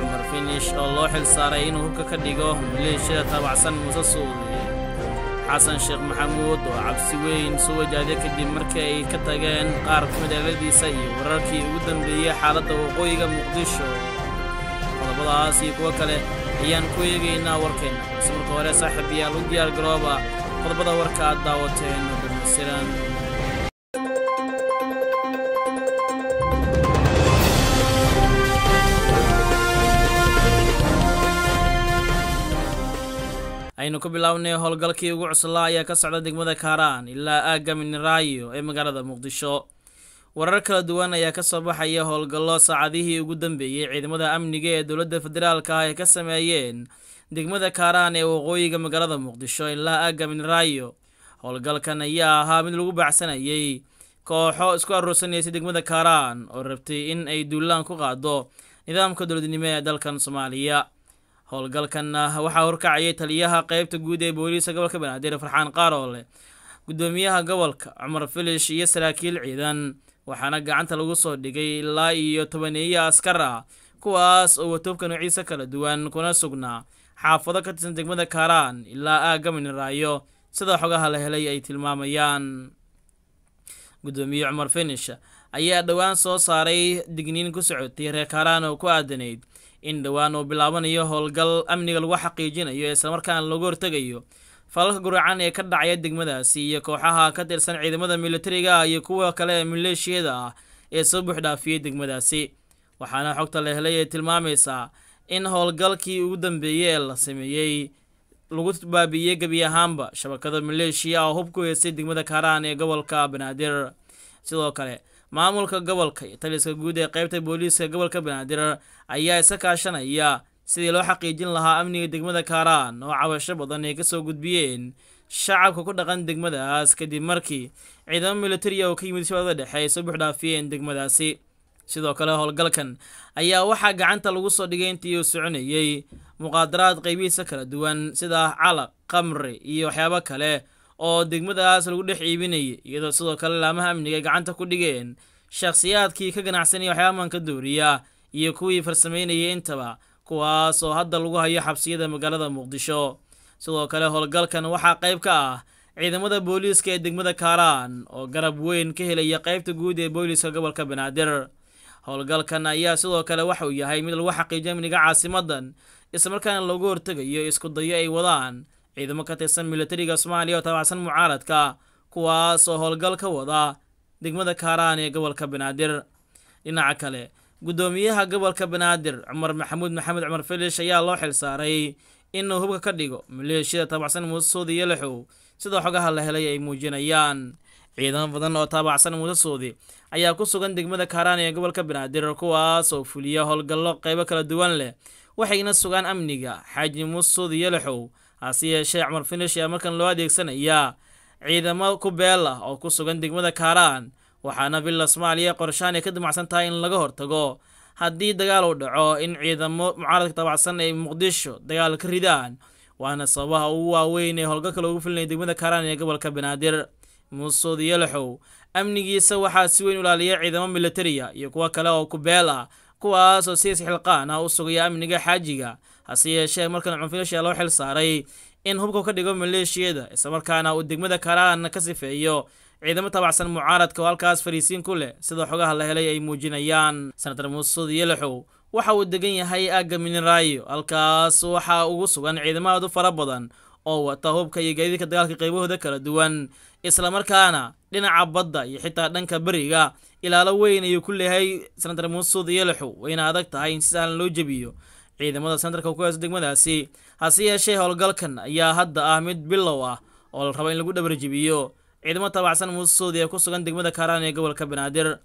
cumar finish oo loo xil saaray inuu hubka ka dhigo maleeshiyada taabacsan muuse suudiye xasan sheekh maxamuud oo cabsi weyn soo wajahday kadib markii ay ka tageen qaar madaaladiisa ah iyo wararkii ugu dambeeyey xaaladda waqooyiga muqdisho qodobadaas iyo kuwo kale ayaan ku eegaynaa warkeenna balse marka hore saaxiib u diyaar garooba qodobada warka aad daawateen damasiran aynu ku bilownay howlgalkii ugu cuslaa ayaa ka socda degmada kaaraan ilaa aagga miniraayo ee magaalada muqdisho warar kala duwan ayaa ka soo baxaya howlgallo saacadihii ugu dambeeyey ciidamada amniga ee dowladda federaalka ah ay ka sameeyeen degmada kaaraan ee waqooyiga magaalada muqdisho ilaa aagga miniraayo howlgalkan ayaa ahaa mid lagu baacsanayey kooxo isku aruursanaysa degmada kaaraan oo rabtay in ay duulaan ku qaado nidaamka dowladnimo ee dalkan soomaaliya howlgalkanna waxaa horkacayay taliyaha qeybta guud ee booliiska gobolka banaadir farxaan qaaroole guddoomiyaha gobolka cumar filish iyo saraakiil ciidan waxaana gacanta lagu soo dhigay ilaa iyo tobaneeya askar ah kuwaas oo watooka nuuciisa kala duwan kuna sugnaa xaafado ka tirsan degmada kaaraan ilaa aaga miniraayo sida xogaha la helay ay tilmaamayaan gudoomiye cumar finish ayaa dhowaan soo saaray digniin ku socotay reer kaaraan oo ku aadanayd in dhowaan uu bilaabanayo howlgal amniga lagu xaqiijinayo ee islamarkaan lagu hortegayo falalka guracan ee ka dhacaya degmadaasi iyo kooxaha ka tirsan ciidamada militariga ah iyo kuwa kale ee maleeshiyada ah ee soo buuxdhaafiyey degmadaasi waxaana xogta la helay ee tilmaamaysaa in howlgalkii ugu dambeeyey ee la sameeyey lagu baabiiyey gebi ahaanba shabakada maleeshiya oo ku heystay degmada kaaraan ee gobolka banaadir sidoo kale maamulka gobolka iyo taliska guud ee qaybta booliiska gobolka banaadir ayaa iska kaashanaya sidii loo xaqiijin lahaa amniga degmada kaaraan oo cabasho badan ay kasoo gudbiyeen shacabka ku dhaqan degmadaas kadib markii ciidamo militariya ah oo ka yimid shabaabada dhexe ay soo buuxdhaafiyeen degmadaasi sidoo kale howlgalkan ayaa waxaa gacanta lagu soo dhigay intii uu soconayey muqaadaraad qaybihiisa kala duwan sida calaq kamri iyo waxyaabo kale oo degmadaas lagu dhex iibinayay iyadoo sidoo kale laamaha amniga gacanta ku dhigeen shakhsiyaadkii ka ganacsanaya waxyaamanka duuriya iyo kuwii farsamaynayay intaba kuwaas oo hadda lagu hayo xabsiyada magaalada muqdisho sidoo kale howlgalkan waxaa qayb ka ah ciidamada booliiska ee degmada kaaraan oo garab weyn ka helaya qaybta guud ee booliiska gobolka banaadir howlgalkan ayaa sidoo kale waxauu yahay mid lagu xaqiijiyo amniga caasimadan islamarkaana loogu hortegayo iskudayo ay wadaan ciidamo ka tirsan milatariga soomaaliya oo taabacsan mucaaradka kuwaas oo howlgal ka wada degmada kaaraan ee gobolka banaadir dhinaca kale guddoomiyaha gobolka banaadir cumar maxamuud maxamed cumar felish ayaa loo xilsaaray inuu hubka ka dhigo maleeshiyada taabacsan muuse suudi iyo lixow sidoo xogaha la helay ay muujinayaan ciidamo badan oo taabacsan muuse suudi ayaa ku sugan degmada kaaraan ee gobolka banaadir kuwaas oo fuliya howlgallo qaybo kala duwan leh waxayna sugaan amniga xaaji muuse suudi iyo lixow hase yeeshee cumar finish ayaa markan loo adeegsanayaa ciidamo ku beel ah oo ku sugan degmada kaaraan waxaana billa soomaaliya qorshahan ay ka damacsan tahay in laga hortago haddii dagaal uu dhaco in ciidamo mucaaradka dabacsan ay muqdisho dagaal ka ridaan waana sababaha ugu waaweyn ee howlgalka loogu filinaya degmada kaaraan ee gobolka banaadir muusood iyo amnigiisa waxaa si weyn ilaaliya ciidamo militariya iyo kuwo kale oo ku beel ah kuwaas oo si xilqaan ah u sugaya amniga xaajiga hase yeeshee markan cunfilasha loo xil saaray in hubka ka dhigo maleeshiyada islamarkaana uu degmada karaan ka sifeeyo ciidamo tabacsan mucaaradka oo halkaas fariisiin ku leh sida xogaha la helay ay muujinayaan sanatar muusud yelaxow waxa uu degan yahay aagga miniraayo halkaas waxaa ugu sugan ciidamo aad u fara badan oo wata hubka iyo gaadiidka dagaalka qaybahooda kala duwan islamarkaana dhinaca badda iyo xitaa dhanka beriga ilaalo weyn ayuu ku leeyahay sanatar muusud yelaxow wayna adag tahay in si sahlan loo jebiyo ciidamada centarka ku heesa degmadaasi hase yeeshee howlgalkan ayaa hadda ah mid bilow ah oo la raba in lagu dhabarjibiyo ciidamo tabacsan muussoodi ee ku sugan degmada kaaraan ee gobolka banaadir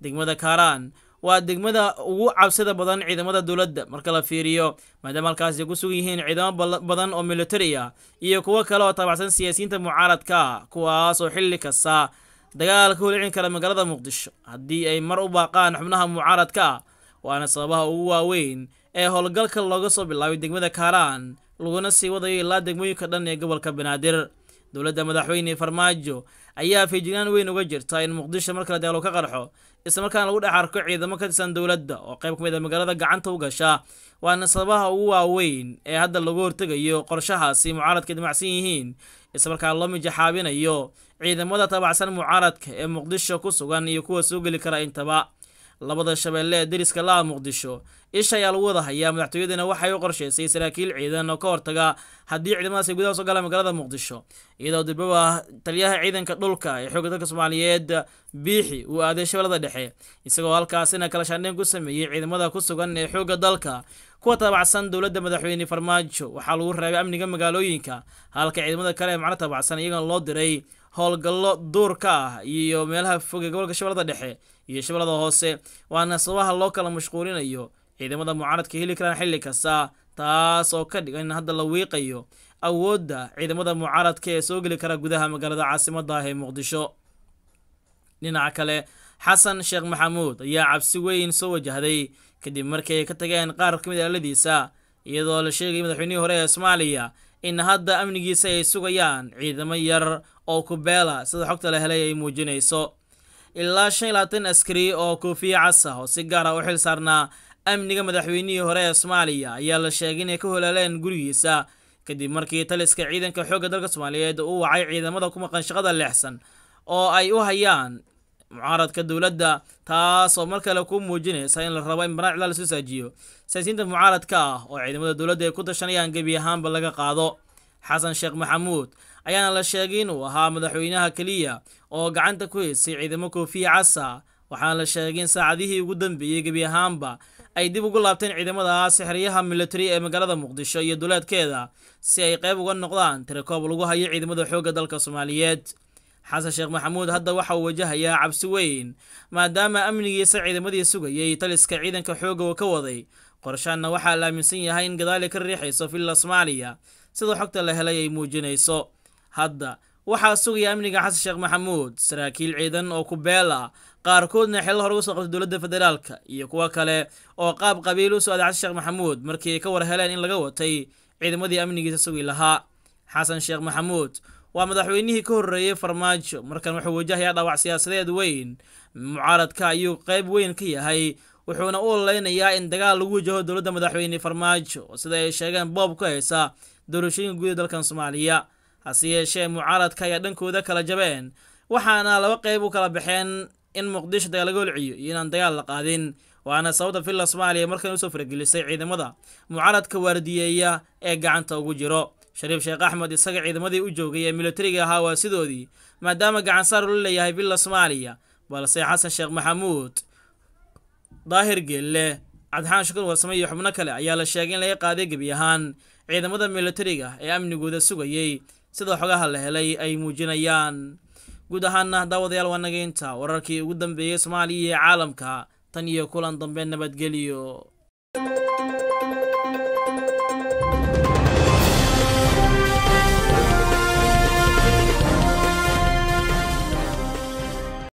degmada kaaraan waa degmada ugu cabsida badan ciidamada dowladda marka la fiiriyo maadaama halkaasi ku sugan yihiin ciidamo badan oo militari ah iyo kuwo kale oo tabacsan siyaasiyiinta mucaaradka kuwaas oo xilli kasta dagaal ka hulicin kara magaalada muqdisho haddii ay mar u baaqaan xubnaha mucaaradka waana sababaha ugu waaweyn ee howlgalka looga soo bilaabay degmada kaaraan laguna sii wadayo ilaa degmooyinka dhan ee gobolka banaadir dowladda madaxweyne farmaajo ayaa feejignaan weyn uga jirta in muqdisho mar kale u ka qarxo islamarkaana lagu dhex arko ciidamo ka tirsan dowladda oo qayb ka mid a ah magaalada gacanta u gasha waana sababaha ugu waaweyn ee hadda lagu hortegayo qorshahaasi mucaaradka damacsan yihiin islamarkaa loo mijaxaabinayo ciidamada tabacsan mucaaradka ee muqdisho ku sugan iyo kuwa soo geli kara intaba labada shabeelle ee deriska laa ah muqdisho isha ayaa lagu wada madaxtooyadana waxay u qorshaysay saraakiil ciidan oo ka hortaga haddii ciidamadaas ay gudaha soo galaan magaalada muqdisho iyadoo dilbaba ah taliyaha ciidanka dhulka ee xoogga dalka soomaaliyeed biixi uu aaday shabeellada dhexe isagoo halkaasina kala shaandheyn ku sameeyey ciidamada ku sugan ee xoogga dalka kuwa taabacsan dowladda madaxweyne farmaajo waxaa lagu reebay amniga magaalooyinka halka ciidamada kale ee macno taabacsan iyagoon loo diray howlgallo duurka ah iyo meelaha foge gobolka shabeellada dhexe iyo shabeellada hoose waana sababaha loo kala mashquulinayo ciidamada mucaaradka heli karaan xilli kasta taas oo ka dhigan in hadda la wiiqayo awoodda ciidamada mucaaradka ee soo geli kara gudaha magaalada caasimada ah ee muqdisho dhinaca kale xasan sheekh maxamuud ayaa cabsi weyn soo wajahday kadib markii ay ka tageen qaar ka mid aaladiisa ah iyadoo la sheegayay madaxweynihii hore ee soomaaliya in hadda amnigiisa ay sugayaan ciidamo yar oo kubela sida xogta la helay ay muujinayso ilaa shanlaatan askari oo koofiye cas oo si gaara ah u xil saarnaa amniga madaxweynihii hore ee soomaaliya ayaa la sheegay inay ka holaaleen gurigiisa kadib markii taliska ciidanka xoogga dalka soomaaliyeed uu wacay ciidamada ku maqan shaqada leexsan oo ay u hayaan mucaaradka dowladda taasoo mar kale ku muujinaysa in la rabo in banaac cilaa lasoo saajiyo saasiyiinta mucaaradka ah oo ciidamada dowladda ay ku tashanayaan gebi ahaanba laga qaado xasan sheekh maxamuud ayaana la sheegay inuu ahaa madaxweynaha keliya oo gacanta ku haysay ciidamo koofiya casa waxaana la sheegay in saacadihii ugu dambeeyey gebi ahaanba ay dib ugu laabteen ciidamada sixriyaha milatari ee magaalada muqdisho iyo duleedkeeda si ay qayb uga noqdaan tirakoob lagu hayo ciidamada xoogga dalka soomaaliyeed xasan sheekh maxamuud hadda waxa uu wajahayaa cabsi weyn maadaama amnigiisa ciidamadii sugayay taliska ciidanka xoogga uu ka waday qorshaanna waxaa la aaminsan yahay in gadaali ka riixayso filla soomaaliya sida xogta la helay ay muujinayso hadda waxaa sugaya amniga xasan sheekh maxamuud saraakiil ciidan oo ku beel ah qaarkoodna xilal hore uga soo qabtay dowladda federaalka iyo kuwo kale oo qaab qabiil u socday xasan sheekh maxamuud markii ay ka war heleen in laga watay ciidamadii amnigiisa sugi lahaa xasan sheekh maxamuud waa madaxweynihii ka horreeyey farmaajo markan wuxuu wajahayaa dhaawac siyaasadeed weyn mucaaradka ayuu qayb weyn ka yahay wuxuuna u ololeynayaa in dagaal lagu wajaho dowladda madaxweyne farmaajo sida ay sheegeen boob ku haysa doorashooyinka guuda dalkan soomaaliya hase yeeshee mucaaradka ayaa dhankooda kala jabeen waxaana laba qayb u kala baxeen in muqdisho dagaal laga holciyo iyo inaan dagaal la qaadin waana sababta filla soomaaliya markan usoo faragelisay ciidamada mucaaradka waardiyeeya ee gacanta ugu jiro shariif sheekh axmed isaga ciidamadii u joogay ee milatariga ahaa waa sidoodii maadaama gacansaar ula leeyahay villa soomaaliya balse xasan sheekh maxamuud daahir geelle cadxaan shukar warsame iyo xubno kale ayaa la sheegay in laga qaaday gebi ahaan ciidamada milatariga ee amnigooda sugayey sida xogaha la helay ay muujinayaan guud ahaana daawadayaal waa naga wararkii ugu dambeeyey soomaaliya iyo caalamka tan iyo kulan dambe nabadgelyo